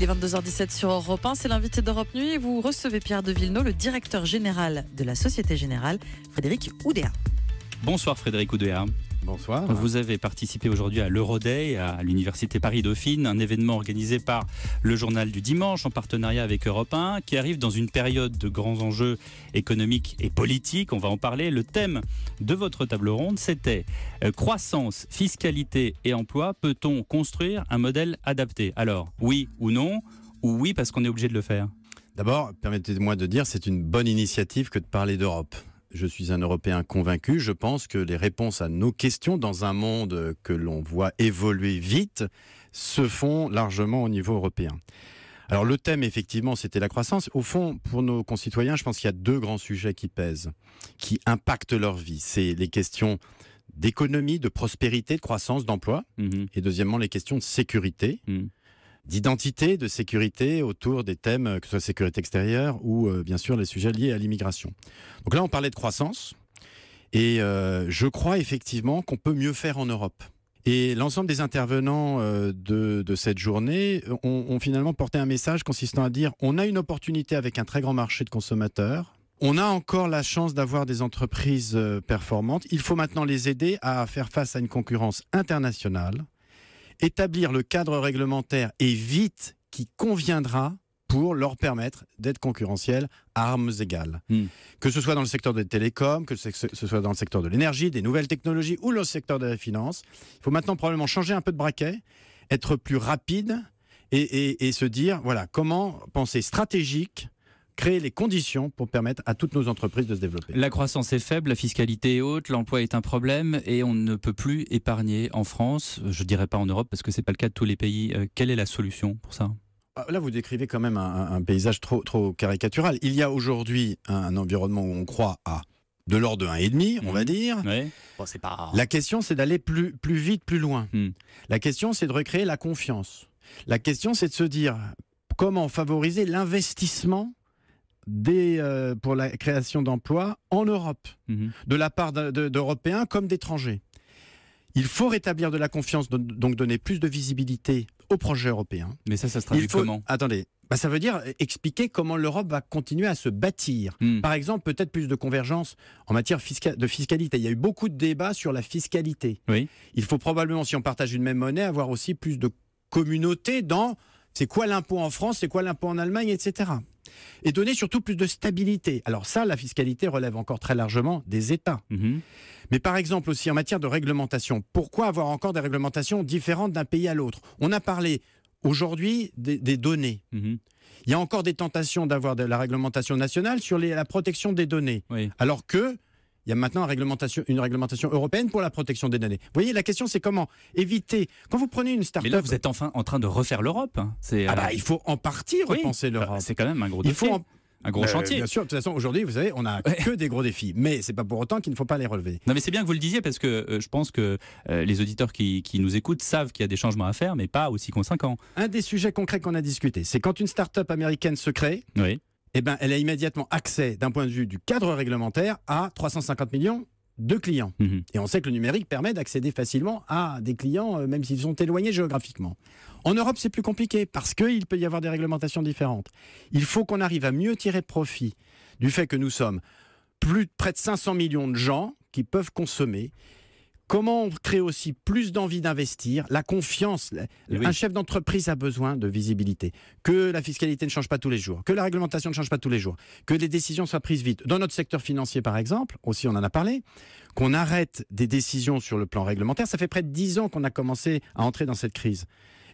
Il est 22h17 sur Europe 1, c'est l'invité d'Europe Nuit vous recevez Pierre de Villeneuve, le directeur général de la Société Générale, Frédéric Oudéa. Bonsoir Frédéric Oudéa. Bonsoir. Vous avez participé aujourd'hui à l'Euroday à l'Université Paris-Dauphine, un événement organisé par le journal du dimanche en partenariat avec Europe 1 qui arrive dans une période de grands enjeux économiques et politiques. On va en parler. Le thème de votre table ronde, c'était euh, croissance, fiscalité et emploi. Peut-on construire un modèle adapté Alors, oui ou non Ou oui parce qu'on est obligé de le faire D'abord, permettez-moi de dire, c'est une bonne initiative que de parler d'Europe je suis un Européen convaincu. Je pense que les réponses à nos questions dans un monde que l'on voit évoluer vite se font largement au niveau européen. Alors le thème, effectivement, c'était la croissance. Au fond, pour nos concitoyens, je pense qu'il y a deux grands sujets qui pèsent, qui impactent leur vie. C'est les questions d'économie, de prospérité, de croissance, d'emploi. Mhm. Et deuxièmement, les questions de sécurité. Mhm d'identité, de sécurité autour des thèmes, euh, que ce soit sécurité extérieure ou euh, bien sûr les sujets liés à l'immigration. Donc là, on parlait de croissance, et euh, je crois effectivement qu'on peut mieux faire en Europe. Et l'ensemble des intervenants de, cette journée ont finalement porté un message consistant à dire on a une opportunité avec un très grand marché de consommateurs, on a encore la chance d'avoir des entreprises performantes. Il faut maintenant les aider à faire face à une concurrence internationale établir le cadre réglementaire et vite qui conviendra pour leur permettre d'être concurrentiels à armes égales. Hmm. Que ce soit dans le secteur des télécoms, que ce soit dans le secteur de l'énergie, des nouvelles technologies ou le secteur de la finance, il faut maintenant probablement changer un peu de braquet, être plus rapide et, et se dire, voilà, comment penser stratégique créer les conditions pour permettre à toutes nos entreprises de se développer. La croissance est faible, la fiscalité est haute, l'emploi est un problème et on ne peut plus épargner en France, je dirais pas en Europe parce que c'est pas le cas de tous les pays. Euh, quelle est la solution pour ça ah, Là, vous décrivez quand même un, paysage trop, trop, caricatural. Il y a aujourd'hui un environnement où on croit à de l'ordre de 1,5, on va mmh. dire. Oui. pas... La question, c'est d'aller plus, plus vite, plus loin. Mmh. La question, c'est de recréer la confiance. La question, c'est de se dire comment favoriser l'investissement des, euh, pour la création d'emplois en Europe, mhm. de la part d'Européens comme d'étrangers. Il faut rétablir de la confiance, donc donner plus de visibilité au projet européen. Mais ça, ça se traduit comment Attendez, bah, ça veut dire expliquer comment l'Europe va continuer à se bâtir. Hmm. Par exemple, peut-être plus de convergence en matière de fiscalité. Il y a eu beaucoup de débats sur la fiscalité. Oui. Il faut probablement, si on partage une même monnaie, avoir aussi plus de communauté dans c'est quoi l'impôt en France C'est quoi l'impôt en Allemagne Etc. Et donner surtout plus de stabilité. Alors ça, la fiscalité relève encore très largement des États. Mhm. Mais par exemple aussi en matière de réglementation, pourquoi avoir encore des réglementations différentes d'un pays à l'autre On a parlé aujourd'hui des, données. Mhm. Il y a encore des tentations d'avoir de la réglementation nationale sur la protection des données. Alors que il y a maintenant une réglementation, une réglementation européenne pour la protection des données. Vous voyez, la question c'est comment éviter. Quand vous prenez une start-up. Mais là, vous êtes enfin en train de refaire l'Europe. Hein. Ah bah, euh, il faut en partie repenser l'Europe. C'est quand même un gros défi. Il faut un gros bah, chantier. Bien sûr, de toute façon, aujourd'hui, vous savez, on a que des gros défis, mais c'est pas pour autant qu'il ne faut pas les relever. Non, mais c'est bien que vous le disiez parce que euh, je pense que euh, les auditeurs qui, qui, nous écoutent savent qu'il y a des changements à faire, mais pas aussi conséquents. Un des sujets concrets qu'on a discuté, c'est quand une start-up américaine se crée, oui eh ben, elle a immédiatement accès, d'un point de vue du cadre réglementaire, à 350 millions de clients. Mhm. Et on sait que le numérique permet d'accéder facilement à des clients, euh, même s'ils sont éloignés géographiquement. En Europe, c'est plus compliqué parce qu'il peut y avoir des réglementations différentes. Il faut qu'on arrive à mieux tirer profit du fait que nous sommes plus de près de 500 millions de gens qui peuvent consommer Comment on crée aussi plus d'envie d'investir, la confiance eh Un chef d'entreprise a besoin de visibilité. Que la fiscalité ne change pas tous les jours, que la réglementation ne change pas tous les jours, que les décisions soient prises vite. Dans notre secteur financier, par exemple, aussi on en a parlé, qu'on arrête des décisions sur le plan réglementaire. Ça fait près de dix ans qu'on a commencé à entrer dans cette crise.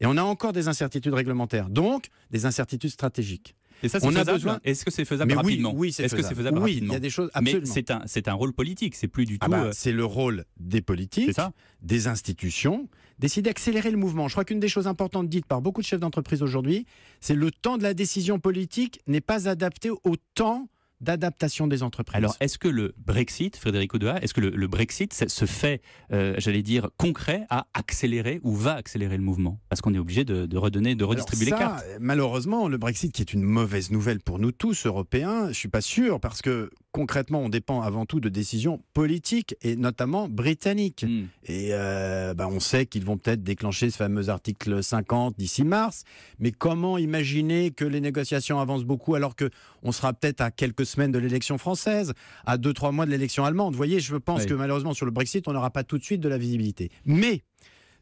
Et on a encore des incertitudes réglementaires, donc des incertitudes stratégiques on a Est-ce que c'est faisable rapidement Oui, c'est faisable Il y a des choses. Absolument. Mais c'est un, c'est un rôle politique. C'est plus du ah tout. Bah, euh, c'est le rôle des politiques, des institutions, d'essayer d'accélérer le mouvement. Je crois qu'une des choses importantes dites par beaucoup de chefs d'entreprise aujourd'hui, c'est le temps de la décision politique n'est pas adapté au temps d'adaptation des entreprises. Alors, est-ce que le Brexit, Frédéric Odoa, est-ce que le, Brexit, se fait, euh, j'allais dire, concret, à accélérer ou va accélérer le mouvement Parce qu'on est obligé de, redonner, de redistribuer les cartes. Malheureusement, le Brexit, qui est une mauvaise nouvelle pour nous tous, Européens, je ne suis pas sûr, parce que concrètement, on dépend avant tout de décisions politiques et notamment britanniques. Hmm. Et euh, bah, on sait qu'ils vont peut-être déclencher ce fameux article 50 d'ici mars, mais comment imaginer que les négociations avancent beaucoup alors que on sera peut-être à quelques semaines de l'élection française, à deux trois mois de l'élection allemande. Vous voyez, je pense que malheureusement sur le Brexit, on n'aura pas tout de suite de la visibilité. Mais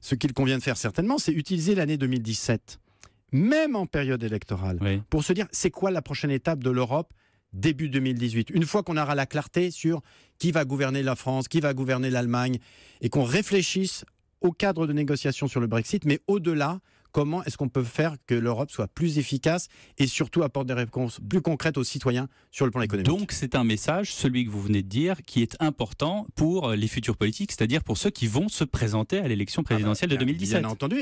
ce qu'il convient de faire certainement, c'est utiliser l'année 2017 même en période électorale, pour se dire c'est quoi la prochaine étape de l'Europe début 2018, une fois qu'on aura la clarté sur qui va gouverner la France, qui va gouverner l'Allemagne, et qu'on réfléchisse au cadre de négociation sur le Brexit, mais au-delà, comment est-ce qu'on peut faire que l'Europe soit plus efficace et surtout apporte des réponses plus concrètes aux citoyens sur le plan économique. Donc c'est un message, celui que vous venez de dire, qui est important pour euh, les futurs politiques, c'est-à-dire pour ceux qui vont se présenter à l'élection présidentielle de 2017. Ah bah, bien entendu,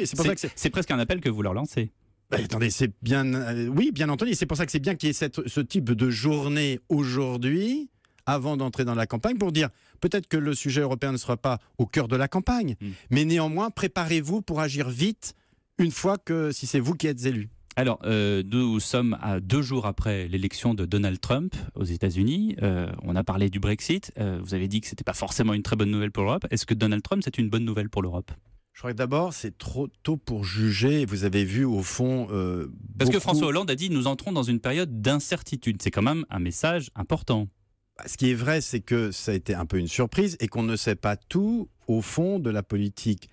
c'est presque un appel que vous leur lancez. Bah, attendez, c'est bien. Euh, oui, bien entendu. C'est pour ça que c'est bien qu'il y ait ce type de journée aujourd'hui, avant d'entrer dans la campagne, pour dire peut-être que le sujet européen ne sera pas au cœur de la campagne, hmm. mais néanmoins, préparez-vous pour agir vite une fois que, si c'est vous qui êtes élu. Alors, euh, nous sommes à deux jours après l'élection de Donald Trump aux États-Unis. Euh, on a parlé du Brexit. vous avez dit que ce n'était pas forcément une très bonne nouvelle pour l'Europe. Est-ce que Donald Trump, c'est une bonne nouvelle pour l'Europe je crois que d'abord, c'est trop tôt pour juger. Vous avez vu, au fond. Euh, Parce que François Hollande a dit nous entrons dans une période d'incertitude. C'est quand même un message important. Bah, ce qui est vrai, c'est que ça a été un peu une surprise et qu'on ne sait pas tout, au fond, de la politique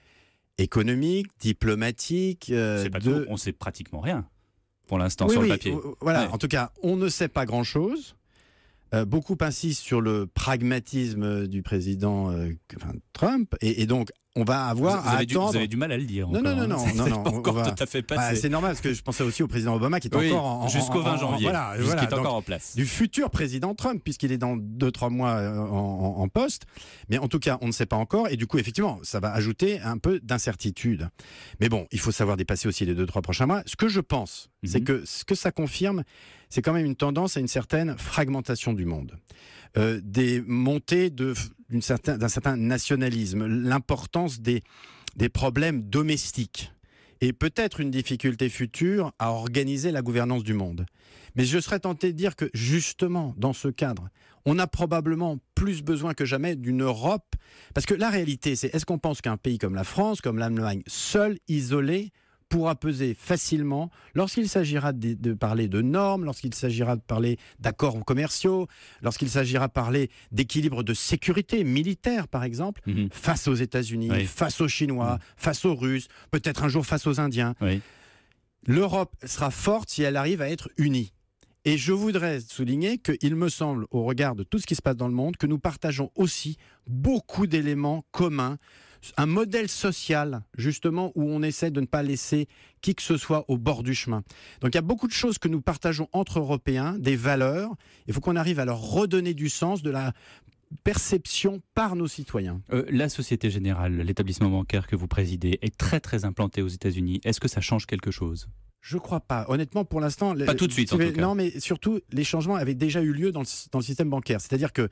économique, diplomatique. Euh, on, ne sait pratiquement rien pour l'instant sur le papier. Euh, voilà, en tout cas, on ne sait pas grand-chose. beaucoup insistent sur le pragmatisme du président Trump. Et, et, donc, on va avoir vous, avez Du, mal à le dire. Non, non, non, hein. non, encore bah, c'est normal parce que je pensais aussi au président Obama qui est encore jusqu'au 20 janvier. En, est encore en place. Du futur président Trump puisqu'il est dans 2-3 mois euh, en, poste. Mais en tout cas, on ne sait pas encore et du coup, effectivement, ça va ajouter un peu d'incertitude. Mais bon, il faut savoir dépasser aussi les 2-3 prochains mois. Ce que je pense, mhm. c'est que ce que ça confirme, c'est quand même une tendance à une certaine fragmentation du monde, euh, des montées de d'un certain, nationalisme, l'importance des, des problèmes domestiques et peut-être une difficulté future à organiser la gouvernance du monde. Mais je serais tenté de dire que justement, dans ce cadre, on a probablement plus besoin que jamais d'une Europe, parce que la réalité, c'est est-ce qu'on pense qu'un pays comme la France, comme l'Allemagne, seul, isolé, pourra peser facilement lorsqu'il s'agira de, parler de normes, lorsqu'il s'agira de parler d'accords commerciaux, lorsqu'il s'agira de parler d'équilibre de sécurité militaire, par exemple, mhm. face aux États-Unis, face aux Chinois, mhm. face aux Russes, peut-être un jour face aux Indiens. L'Europe sera forte si elle arrive à être unie. Et je voudrais souligner qu'il me semble, au regard de tout ce qui se passe dans le monde, que nous partageons aussi beaucoup d'éléments communs un modèle social, justement, où on essaie de ne pas laisser qui que ce soit au bord du chemin. Donc il y a beaucoup de choses que nous partageons entre Européens, des valeurs. Il faut qu'on arrive à leur redonner du sens, de la perception par nos citoyens. Euh, la Société Générale, l'établissement bancaire que vous présidez, est très très implanté aux États-Unis. Est-ce que ça change quelque chose je crois pas. Honnêtement, pour l'instant, pas tout de suite. En tout cas. Non, mais surtout, les changements avaient déjà eu lieu dans dans le système bancaire. C'est-à-dire que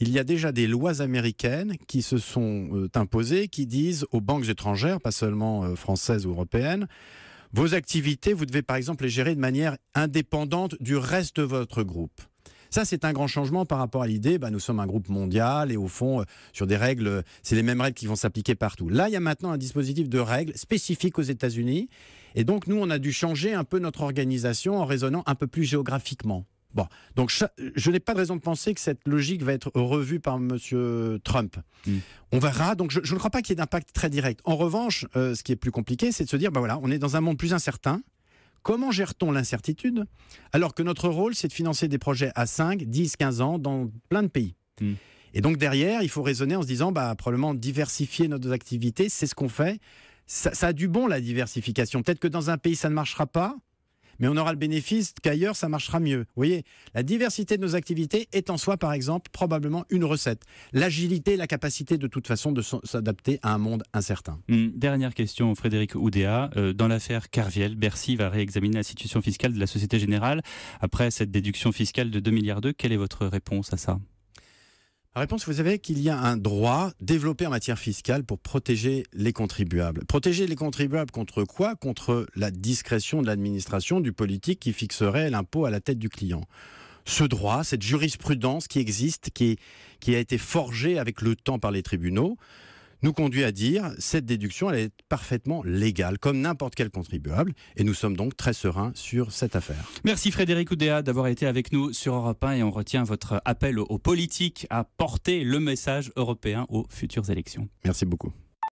il y a déjà des lois américaines qui se sont euh, imposées, qui disent aux banques étrangères, pas seulement euh, françaises ou européennes, vos activités, vous devez par exemple les gérer de manière indépendante du reste de votre groupe. Ça, c'est un grand changement par rapport à l'idée, bah, nous sommes un groupe mondial et au fond, euh, sur des règles, c'est les mêmes règles qui vont s'appliquer partout. Là, il y a maintenant un dispositif de règles spécifique aux États-Unis. Et donc, nous, on a dû changer un peu notre organisation en raisonnant un peu plus géographiquement. Bon, donc je, n'ai pas de raison de penser que cette logique va être revue par M. Trump. Hmm. On verra, donc je, ne crois pas qu'il y ait d'impact très direct. En revanche, euh, ce qui est plus compliqué, c'est de se dire, ben voilà, on est dans un monde plus incertain. Comment gère-t-on l'incertitude alors que notre rôle, c'est de financer des projets à 5, 10, 15 ans dans plein de pays hmm. Et donc derrière, il faut raisonner en se disant, bah, probablement diversifier nos activités, c'est ce qu'on fait. Ça, ça, a du bon, la diversification. Peut-être que dans un pays, ça ne marchera pas mais on aura le bénéfice qu'ailleurs, ça marchera mieux. Vous voyez, la diversité de nos activités est en soi, par exemple, probablement une recette. L'agilité, la capacité de toute façon de s'adapter à un monde incertain. dernière question, Frédéric Oudéa. Euh, dans l'affaire Carviel, Bercy va réexaminer la situation fiscale de la Société Générale. Après cette déduction fiscale de 2 milliards d'euros, quelle est votre réponse à ça Réponse, vous savez qu'il y a un droit développé en matière fiscale pour protéger les contribuables. Protéger les contribuables contre quoi Contre la discrétion de l'administration, du politique qui fixerait l'impôt à la tête du client. Ce droit, cette jurisprudence qui existe, qui, qui a été forgée avec le temps par les tribunaux, nous conduit à dire cette déduction, elle est parfaitement légale, comme n'importe quel contribuable. Et nous sommes donc très sereins sur cette affaire. Merci Frédéric Oudéa d'avoir été avec nous sur Europe 1 et on retient votre appel aux politiques à porter le message européen aux futures élections. Merci beaucoup.